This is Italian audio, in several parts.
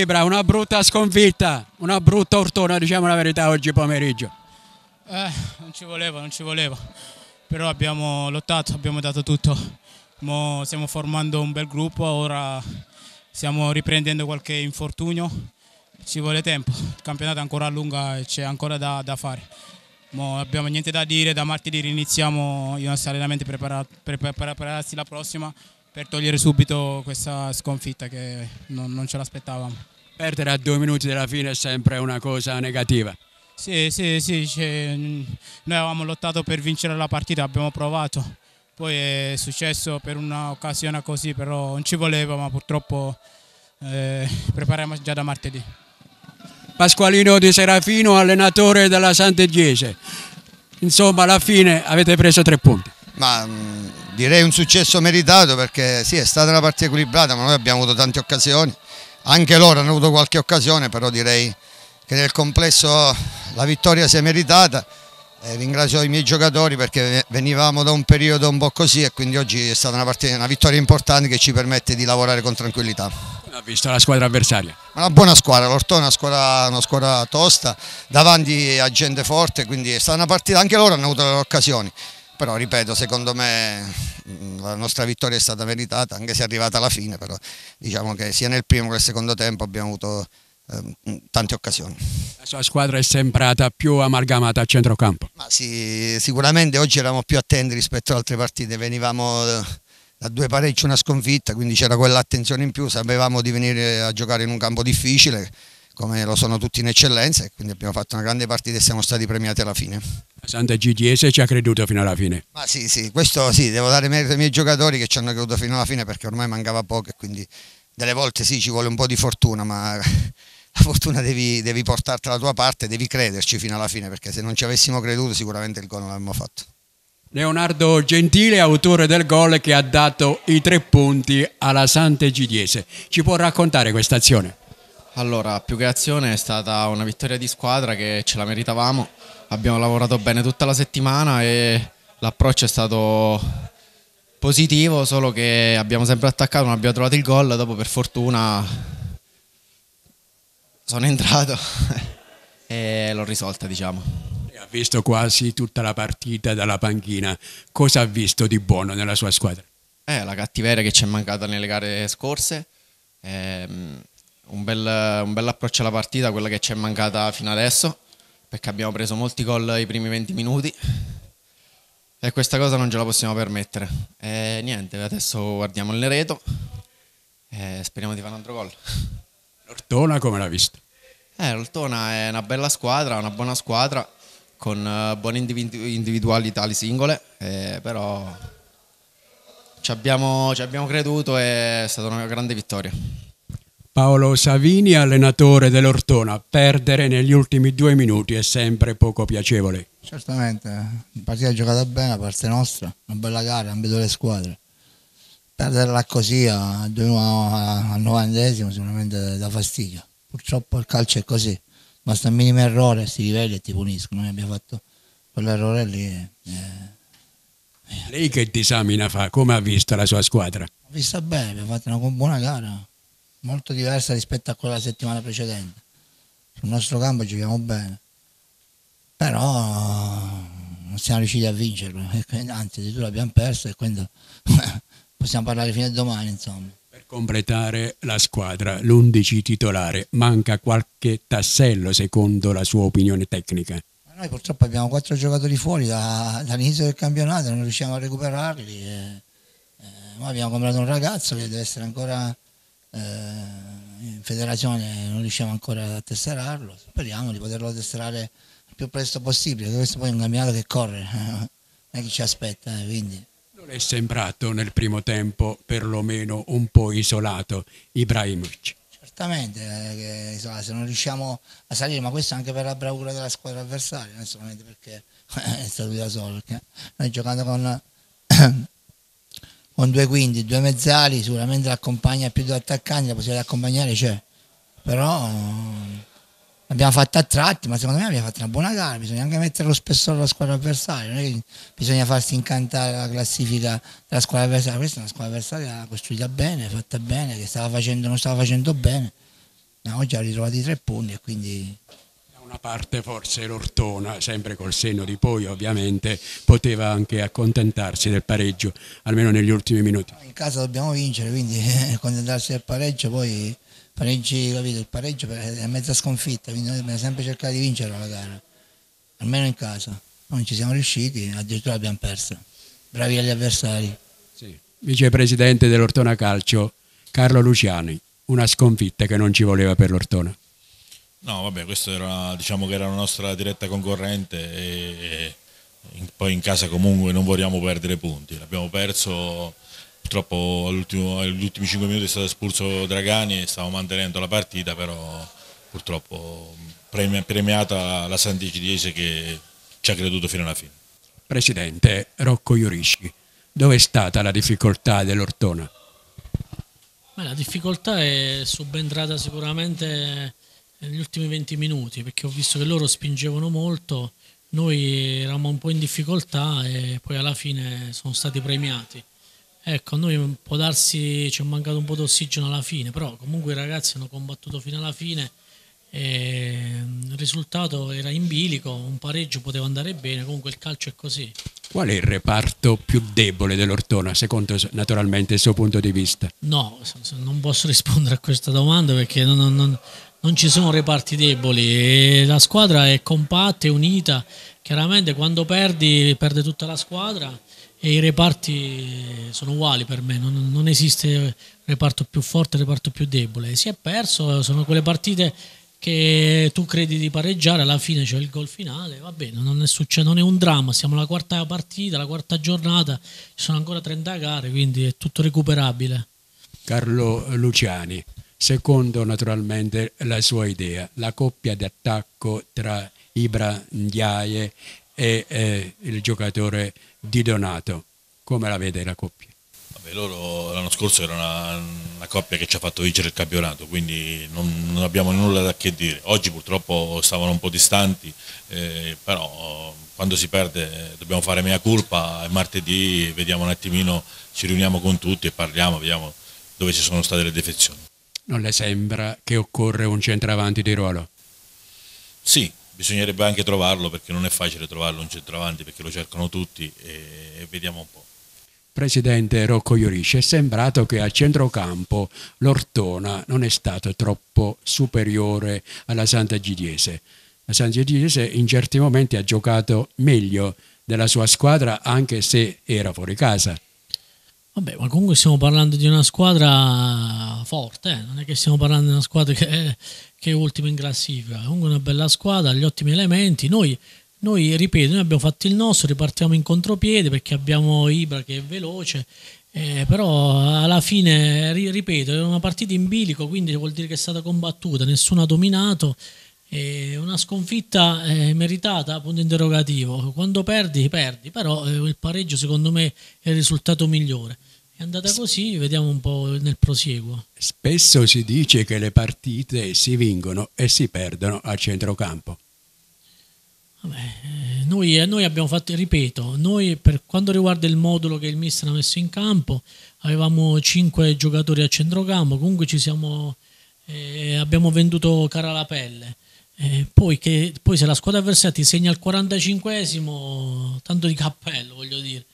Ibra, una brutta sconfitta, una brutta ortona, diciamo la verità, oggi pomeriggio. Eh, non ci voleva, non ci voleva, però abbiamo lottato, abbiamo dato tutto. Mo stiamo formando un bel gruppo, ora stiamo riprendendo qualche infortunio, ci vuole tempo, il campionato è ancora lungo e c'è ancora da, da fare. Non abbiamo niente da dire, da martedì riniziamo i nostri allenamenti per prepararsi la prossima per togliere subito questa sconfitta che non, non ce l'aspettavamo. Perdere a due minuti della fine è sempre una cosa negativa. Sì, sì, sì, cioè, noi avevamo lottato per vincere la partita, abbiamo provato, poi è successo per un'occasione così, però non ci voleva, ma purtroppo eh, prepariamo già da martedì. Pasqualino Di Serafino, allenatore della Sant'Egiese, insomma alla fine avete preso tre punti. Ma mm, direi un successo meritato perché sì è stata una partita equilibrata ma noi abbiamo avuto tante occasioni anche loro hanno avuto qualche occasione però direi che nel complesso la vittoria si è meritata eh, ringrazio i miei giocatori perché venivamo da un periodo un po' così e quindi oggi è stata una, partita, una vittoria importante che ci permette di lavorare con tranquillità ha visto la squadra avversaria? Una buona squadra, l'Ortona è una, una squadra, tosta, davanti a gente forte, quindi è stata una partita, anche loro hanno avuto le occasioni, però ripeto secondo me mm, la nostra vittoria è stata meritata anche se è arrivata alla fine però diciamo che sia nel primo che nel secondo tempo abbiamo avuto ehm, mm, tante occasioni la sua squadra è sembrata più amalgamata a centrocampo Ma sì, sicuramente oggi eravamo più attenti rispetto ad altre partite venivamo eh, da due pareggi una sconfitta quindi c'era quell'attenzione in più sapevamo di venire a giocare in un campo difficile come lo sono tutti in eccellenza e quindi abbiamo fatto una grande partita e siamo stati premiati alla fine. La Santa Gigiese ci ha creduto fino alla fine. Ma sì, sì, questo sì, devo dare merito ai miei giocatori che ci hanno creduto fino alla fine perché ormai mancava poco e quindi delle volte sì ci vuole un po' di fortuna, ma la fortuna devi, devi portartela alla tua parte, devi crederci fino alla fine perché se non ci avessimo creduto sicuramente il gol non l'avremmo fatto. Leonardo Gentile, autore del gol che ha dato i tre punti alla Sante Gidiese. Ci può raccontare questa azione? Allora, più che azione è stata una vittoria di squadra che ce la meritavamo, abbiamo lavorato bene tutta la settimana e l'approccio è stato positivo, solo che abbiamo sempre attaccato, non abbiamo trovato il gol, dopo per fortuna sono entrato e l'ho risolta diciamo ha visto quasi tutta la partita dalla panchina. Cosa ha visto di buono nella sua squadra? Eh, la cattiveria che ci è mancata nelle gare scorse. Eh, un bel, un bel approccio alla partita, quella che ci è mancata fino adesso, perché abbiamo preso molti gol i primi 20 minuti e questa cosa non ce la possiamo permettere. E niente, adesso guardiamo il Nereto e speriamo di fare un altro gol. L'Ortona come l'ha visto? Eh, L'Ortona è una bella squadra, una buona squadra con eh, buone individualità singole, eh, però ci abbiamo, ci abbiamo creduto e è stata una grande vittoria. Paolo Savini, allenatore dell'Ortona, perdere negli ultimi due minuti è sempre poco piacevole. Certamente, la partita è giocata bene da parte nostra, una bella gara, ambedue le squadre. Perderla così al 90 sicuramente dà fastidio. Purtroppo il calcio è così, basta un minimo errore, si livelli e ti puniscono. Noi abbiamo fatto quell'errore lì. Eh. eh. Lei che disamina fa, come ha visto la sua squadra? Ha vista bene, abbiamo fatto una buona gara molto diversa rispetto a quella della settimana precedente. Sul nostro campo giochiamo bene, però eh, non siamo riusciti a vincerlo, anzi addirittura abbiamo perso e quindi possiamo parlare fino a domani insomma. Per completare la squadra, l'11 titolare, manca qualche tassello secondo la sua opinione tecnica? Noi purtroppo abbiamo quattro giocatori fuori da, dall'inizio del campionato, non riusciamo a recuperarli. E, e, eh, abbiamo comprato un ragazzo che deve essere ancora eh, in federazione non riusciamo ancora a tesserarlo, speriamo di poterlo tesserare il più presto possibile, questo poi è un camminato che corre, non è che ci aspetta, eh, quindi. Non è sembrato nel primo tempo perlomeno un po' isolato Ibrahimovic? Certamente, eh, che, se non riusciamo a salire, ma questo anche per la bravura della squadra avversaria, non solamente perché è stato da solo, perché noi giocando con con due quindi, due mezzali, sicuramente l'accompagna più due attaccanti, la possibilità di accompagnare c'è. Però eh, l'abbiamo fatta a tratti, ma secondo me abbiamo fatto una buona gara, bisogna anche mettere lo spessore alla squadra avversaria, non è che bisogna farsi incantare la classifica della squadra avversaria, questa è una squadra avversaria costruita bene, fatta bene, che stava facendo, non stava facendo bene. No, oggi ha ritrovato i tre punti e quindi una parte forse l'Ortona, sempre col senno di poi ovviamente, poteva anche accontentarsi del pareggio, almeno negli ultimi minuti. In casa dobbiamo vincere, quindi accontentarsi del pareggio, poi pareggi, capito, il pareggio è mezza sconfitta, quindi noi dobbiamo sempre cercare di vincere la gara, almeno in casa. Non ci siamo riusciti, addirittura l'abbiamo persa. Bravi agli avversari. Sì. Vicepresidente dell'Ortona Calcio, Carlo Luciani, una sconfitta che non ci voleva per l'Ortona. No, vabbè, questa era, diciamo che era la nostra diretta concorrente e, in, poi in casa comunque non vogliamo perdere punti. L'abbiamo perso, purtroppo negli ultimi 5 minuti è stato espulso Dragani e stavamo mantenendo la partita, però purtroppo premiata la Sant'Egidiese che ci ha creduto fino alla fine. Presidente Rocco Iurisci, dove è stata la difficoltà dell'Ortona? Beh, la difficoltà è subentrata sicuramente negli ultimi 20 minuti perché ho visto che loro spingevano molto, noi eravamo un po' in difficoltà e poi alla fine sono stati premiati. Ecco, a noi può darsi ci è mancato un po' d'ossigeno alla fine, però comunque i ragazzi hanno combattuto fino alla fine e il risultato era in bilico, un pareggio poteva andare bene, comunque il calcio è così. Qual è il reparto più debole dell'Ortona, secondo naturalmente il suo punto di vista? No, non posso rispondere a questa domanda perché non, non, non ci sono reparti deboli, la squadra è compatta e unita, chiaramente quando perdi perde tutta la squadra e i reparti sono uguali per me, non, non esiste reparto più forte, reparto più debole, si è perso, sono quelle partite che tu credi di pareggiare, alla fine c'è il gol finale, va bene, non è, successo, non è un dramma, siamo alla quarta partita, la quarta giornata, ci sono ancora 30 gare, quindi è tutto recuperabile. Carlo Luciani, secondo naturalmente la sua idea, la coppia d'attacco tra Ibra Ndiaye e eh, il giocatore Di Donato. Come la vede la coppia? Vabbè, loro l'anno scorso era una, una, coppia che ci ha fatto vincere il campionato, quindi non, non, abbiamo nulla da che dire. Oggi purtroppo stavano un po' distanti, eh, però quando si perde eh, dobbiamo fare mea culpa e martedì vediamo un attimino, ci riuniamo con tutti e parliamo, vediamo dove ci sono state le defezioni non le sembra che occorre un centravanti di ruolo? Sì, bisognerebbe anche trovarlo perché non è facile trovarlo un centravanti perché lo cercano tutti e vediamo un po'. Presidente Rocco Iorisci, è sembrato che a centrocampo l'Ortona non è stato troppo superiore alla Santa Gidiese. La Santa Gidiese in certi momenti ha giocato meglio della sua squadra anche se era fuori casa. Vabbè, ma comunque stiamo parlando di una squadra forte, eh? non è che stiamo parlando di una squadra che è, eh, che è ultima in classifica, comunque una bella squadra, gli ottimi elementi. Noi, noi, ripeto, noi abbiamo fatto il nostro, ripartiamo in contropiede perché abbiamo Ibra che è veloce, eh, però alla fine, ripeto, è una partita in bilico, quindi vuol dire che è stata combattuta, nessuno ha dominato eh, una sconfitta eh, meritata, punto interrogativo. Quando perdi, perdi, però eh, il pareggio secondo me è il risultato migliore. È andata così, vediamo un po' nel prosieguo. Spesso si dice che le partite si vincono e si perdono a centrocampo. Vabbè, eh, noi, eh, noi, abbiamo fatto, ripeto, noi per quanto riguarda il modulo che il mister ha messo in campo, avevamo 5 giocatori a centrocampo, comunque ci siamo, eh, abbiamo venduto cara la pelle eh, poi, che, poi, se la squadra avversaria ti segna il 45esimo, tanto di cappello, voglio dire.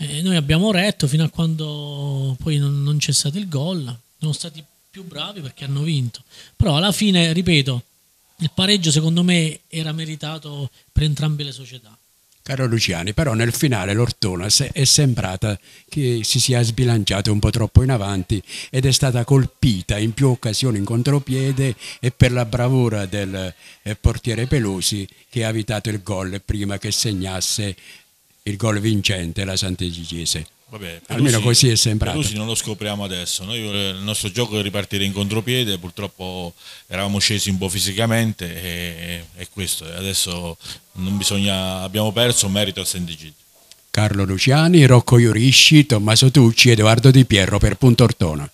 Eh, noi abbiamo retto fino a quando poi non, non c'è stato il gol. Sono stati più bravi perché hanno vinto. Però alla fine, ripeto, il pareggio secondo me era meritato per entrambe le società caro Luciani, però nel finale l'Ortona è sembrata che si sia sbilanciata un po' troppo in avanti ed è stata colpita in più occasioni in contropiede e per la bravura del eh, portiere Pelosi che ha evitato il gol prima che segnasse il gol vincente la Sant'Egigese. Vabbè, Almeno così è sembrato. Pelusi non lo scopriamo adesso. Noi, eh, il nostro gioco è ripartire in contropiede, purtroppo eravamo scesi un po' fisicamente e, e questo. e Adesso non bisogna, abbiamo perso merito a Sendigit. Carlo Luciani, Rocco Iurisci, Tommaso Tucci, Edoardo Di Pierro per Punto Ortona.